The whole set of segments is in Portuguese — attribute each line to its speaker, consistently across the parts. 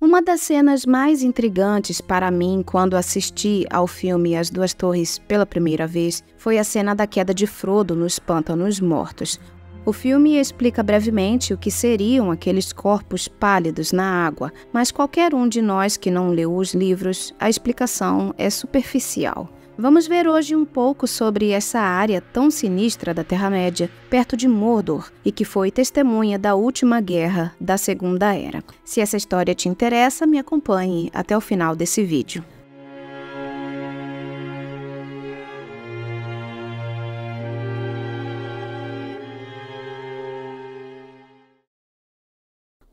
Speaker 1: Uma das cenas mais intrigantes para mim quando assisti ao filme As Duas Torres pela primeira vez foi a cena da queda de Frodo nos Pântanos Mortos. O filme explica brevemente o que seriam aqueles corpos pálidos na água, mas qualquer um de nós que não leu os livros, a explicação é superficial. Vamos ver hoje um pouco sobre essa área tão sinistra da Terra-média, perto de Mordor, e que foi testemunha da última guerra da Segunda Era. Se essa história te interessa, me acompanhe até o final desse vídeo.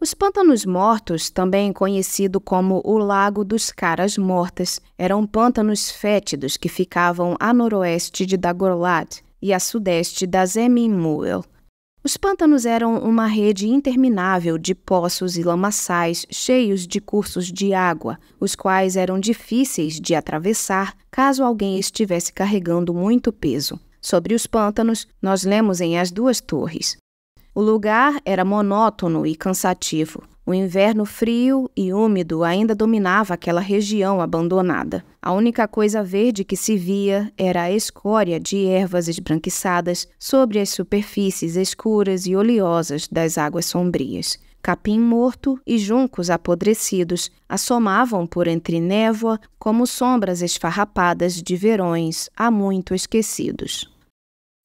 Speaker 1: Os Pântanos Mortos, também conhecido como o Lago dos Caras Mortas, eram pântanos fétidos que ficavam a noroeste de Dagorlat e a sudeste da Zemimuel. Os pântanos eram uma rede interminável de poços e lamaçais cheios de cursos de água, os quais eram difíceis de atravessar caso alguém estivesse carregando muito peso. Sobre os pântanos, nós lemos em As Duas Torres. O lugar era monótono e cansativo. O inverno frio e úmido ainda dominava aquela região abandonada. A única coisa verde que se via era a escória de ervas esbranquiçadas sobre as superfícies escuras e oleosas das águas sombrias. Capim morto e juncos apodrecidos assomavam por entre névoa como sombras esfarrapadas de verões há muito esquecidos.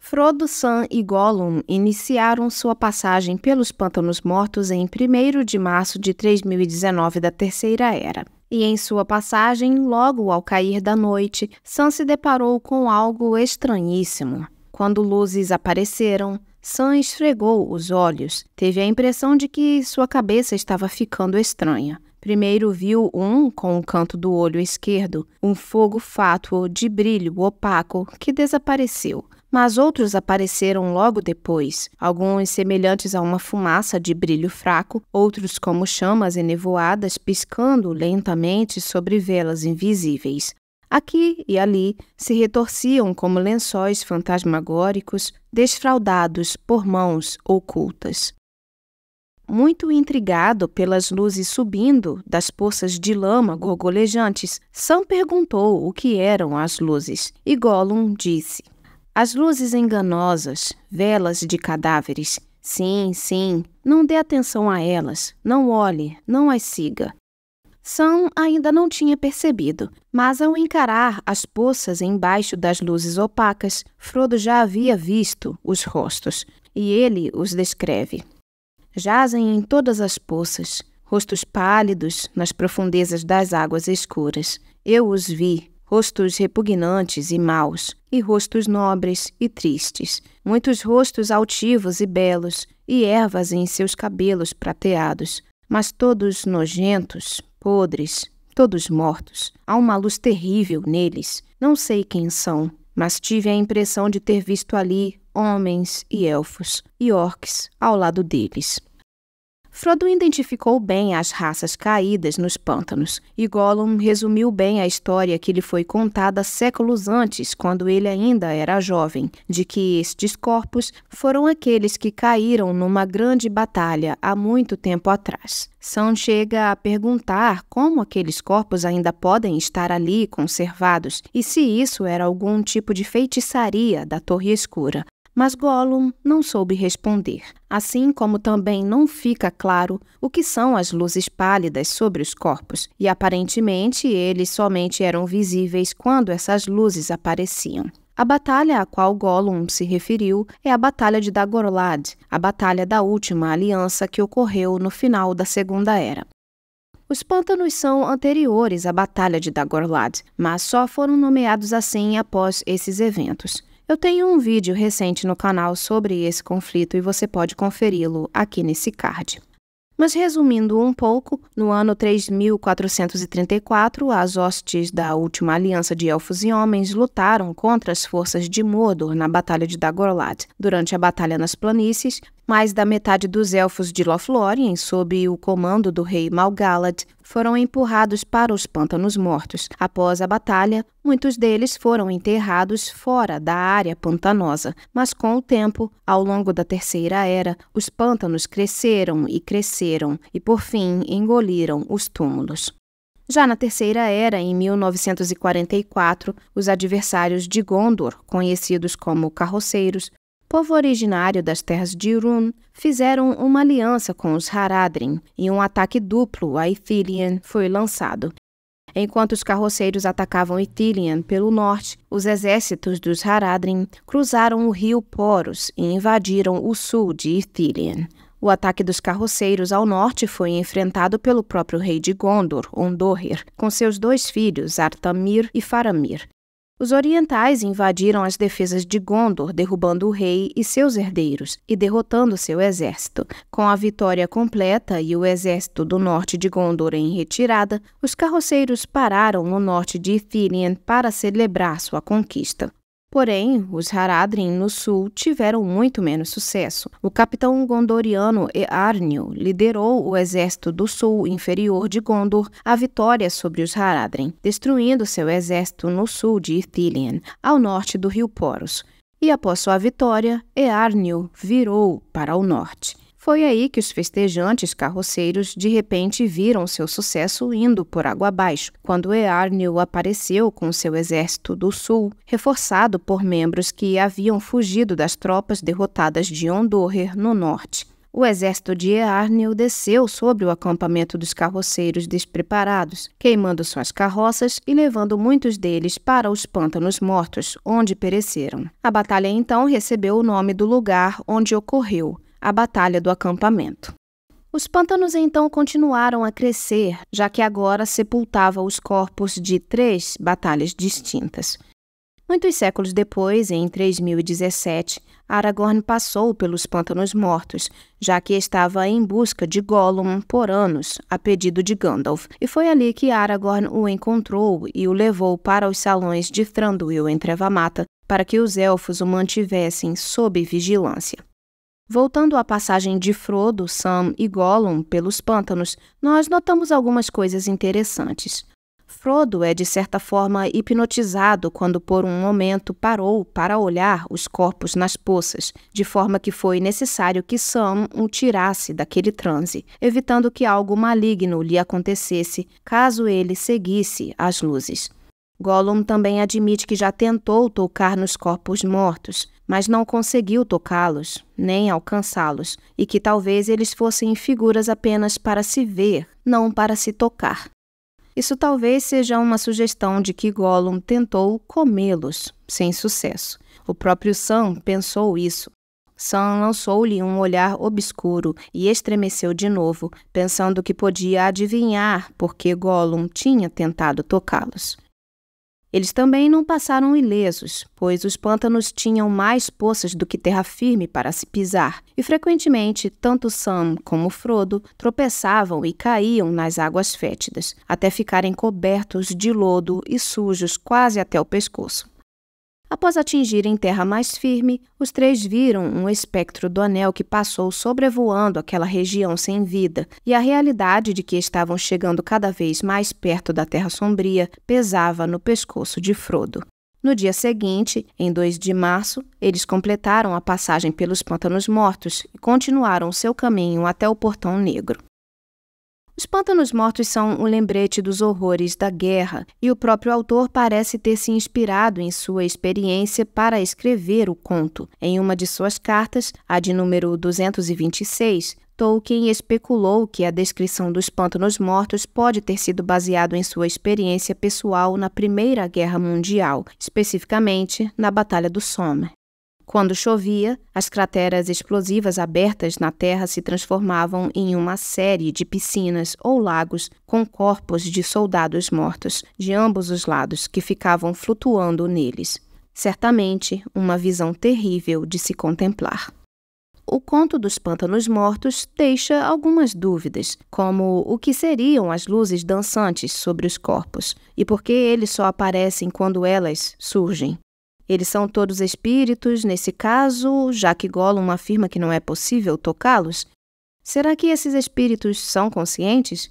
Speaker 1: Frodo, Sam e Gollum iniciaram sua passagem pelos Pântanos Mortos em 1 de março de 3019 da Terceira Era. E em sua passagem, logo ao cair da noite, Sam se deparou com algo estranhíssimo. Quando luzes apareceram, Sam esfregou os olhos. Teve a impressão de que sua cabeça estava ficando estranha. Primeiro viu um, com o canto do olho esquerdo, um fogo fátuo de brilho opaco que desapareceu mas outros apareceram logo depois, alguns semelhantes a uma fumaça de brilho fraco, outros como chamas enevoadas piscando lentamente sobre velas invisíveis. Aqui e ali se retorciam como lençóis fantasmagóricos desfraldados por mãos ocultas. Muito intrigado pelas luzes subindo das poças de lama gorgolejantes, Sam perguntou o que eram as luzes, e Gollum disse: as luzes enganosas, velas de cadáveres. Sim, sim, não dê atenção a elas, não olhe, não as siga. Sam ainda não tinha percebido, mas ao encarar as poças embaixo das luzes opacas, Frodo já havia visto os rostos, e ele os descreve. Jazem em todas as poças, rostos pálidos nas profundezas das águas escuras. Eu os vi, rostos repugnantes e maus, e rostos nobres e tristes, muitos rostos altivos e belos, e ervas em seus cabelos prateados, mas todos nojentos, podres, todos mortos. Há uma luz terrível neles. Não sei quem são, mas tive a impressão de ter visto ali homens e elfos e orques ao lado deles. Frodo identificou bem as raças caídas nos pântanos, e Gollum resumiu bem a história que lhe foi contada séculos antes, quando ele ainda era jovem, de que estes corpos foram aqueles que caíram numa grande batalha há muito tempo atrás. Sam chega a perguntar como aqueles corpos ainda podem estar ali conservados e se isso era algum tipo de feitiçaria da Torre Escura, mas Gollum não soube responder, assim como também não fica claro o que são as luzes pálidas sobre os corpos, e aparentemente eles somente eram visíveis quando essas luzes apareciam. A batalha a qual Gollum se referiu é a Batalha de Dagorlad, a batalha da última aliança que ocorreu no final da Segunda Era. Os pântanos são anteriores à Batalha de Dagorlad, mas só foram nomeados assim após esses eventos. Eu tenho um vídeo recente no canal sobre esse conflito e você pode conferi-lo aqui nesse card. Mas resumindo um pouco, no ano 3434, as hostes da última aliança de elfos e homens lutaram contra as forças de Mordor na Batalha de Dagorlad. Durante a Batalha nas Planícies, mais da metade dos elfos de Lothlórien, sob o comando do rei Malgalad, foram empurrados para os pântanos mortos. Após a batalha, muitos deles foram enterrados fora da área pantanosa, mas com o tempo, ao longo da Terceira Era, os pântanos cresceram e cresceram e, por fim, engoliram os túmulos. Já na Terceira Era, em 1944, os adversários de Gondor, conhecidos como Carroceiros, povo originário das terras de Irun, fizeram uma aliança com os Haradrim e um ataque duplo a Ithilien foi lançado. Enquanto os carroceiros atacavam Ithilien pelo norte, os exércitos dos Haradrim cruzaram o rio Poros e invadiram o sul de Ithilien. O ataque dos carroceiros ao norte foi enfrentado pelo próprio rei de Gondor, Ondohir, com seus dois filhos, Artamir e Faramir. Os orientais invadiram as defesas de Gondor, derrubando o rei e seus herdeiros e derrotando seu exército. Com a vitória completa e o exército do norte de Gondor em retirada, os carroceiros pararam no norte de Ithilien para celebrar sua conquista. Porém, os Haradrim no sul tiveram muito menos sucesso. O capitão gondoriano Earnil liderou o exército do sul inferior de Gondor à vitória sobre os Haradrim, destruindo seu exército no sul de Ithilien, ao norte do rio Poros. E após sua vitória, Earnil virou para o norte. Foi aí que os festejantes carroceiros de repente viram seu sucesso indo por água abaixo, quando Earnil apareceu com seu exército do sul, reforçado por membros que haviam fugido das tropas derrotadas de Ondorrer no norte. O exército de Earnil desceu sobre o acampamento dos carroceiros despreparados, queimando suas carroças e levando muitos deles para os pântanos mortos, onde pereceram. A batalha então recebeu o nome do lugar onde ocorreu, a Batalha do Acampamento. Os pântanos então continuaram a crescer, já que agora sepultava os corpos de três batalhas distintas. Muitos séculos depois, em 3017, Aragorn passou pelos Pântanos Mortos, já que estava em busca de Gollum por anos, a pedido de Gandalf, e foi ali que Aragorn o encontrou e o levou para os salões de Thranduil em Trevamata, para que os elfos o mantivessem sob vigilância. Voltando à passagem de Frodo, Sam e Gollum pelos pântanos, nós notamos algumas coisas interessantes. Frodo é de certa forma hipnotizado quando por um momento parou para olhar os corpos nas poças, de forma que foi necessário que Sam o tirasse daquele transe, evitando que algo maligno lhe acontecesse caso ele seguisse as luzes. Gollum também admite que já tentou tocar nos corpos mortos, mas não conseguiu tocá-los, nem alcançá-los, e que talvez eles fossem figuras apenas para se ver, não para se tocar. Isso talvez seja uma sugestão de que Gollum tentou comê-los, sem sucesso. O próprio Sam pensou isso. Sam lançou-lhe um olhar obscuro e estremeceu de novo, pensando que podia adivinhar por que Gollum tinha tentado tocá-los. Eles também não passaram ilesos, pois os pântanos tinham mais poças do que terra firme para se pisar, e frequentemente tanto Sam como Frodo tropeçavam e caíam nas águas fétidas, até ficarem cobertos de lodo e sujos quase até o pescoço. Após atingirem terra mais firme, os três viram um espectro do anel que passou sobrevoando aquela região sem vida, e a realidade de que estavam chegando cada vez mais perto da Terra Sombria pesava no pescoço de Frodo. No dia seguinte, em 2 de março, eles completaram a passagem pelos Pântanos Mortos e continuaram seu caminho até o Portão Negro. Os pântanos mortos são um lembrete dos horrores da guerra, e o próprio autor parece ter se inspirado em sua experiência para escrever o conto. Em uma de suas cartas, a de número 226, Tolkien especulou que a descrição dos pântanos mortos pode ter sido baseado em sua experiência pessoal na Primeira Guerra Mundial, especificamente na Batalha do Somme. Quando chovia, as crateras explosivas abertas na terra se transformavam em uma série de piscinas ou lagos com corpos de soldados mortos de ambos os lados que ficavam flutuando neles. Certamente, uma visão terrível de se contemplar. O conto dos pântanos mortos deixa algumas dúvidas, como o que seriam as luzes dançantes sobre os corpos e por que eles só aparecem quando elas surgem. Eles são todos espíritos, nesse caso, já que Gollum afirma que não é possível tocá-los? Será que esses espíritos são conscientes?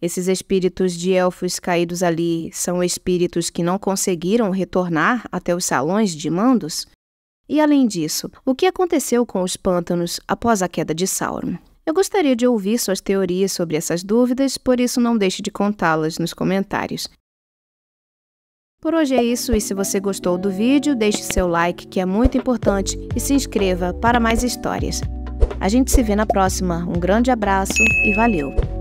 Speaker 1: Esses espíritos de elfos caídos ali são espíritos que não conseguiram retornar até os salões de mandos? E além disso, o que aconteceu com os pântanos após a queda de Sauron? Eu gostaria de ouvir suas teorias sobre essas dúvidas, por isso não deixe de contá-las nos comentários. Por hoje é isso e se você gostou do vídeo, deixe seu like que é muito importante e se inscreva para mais histórias. A gente se vê na próxima. Um grande abraço e valeu!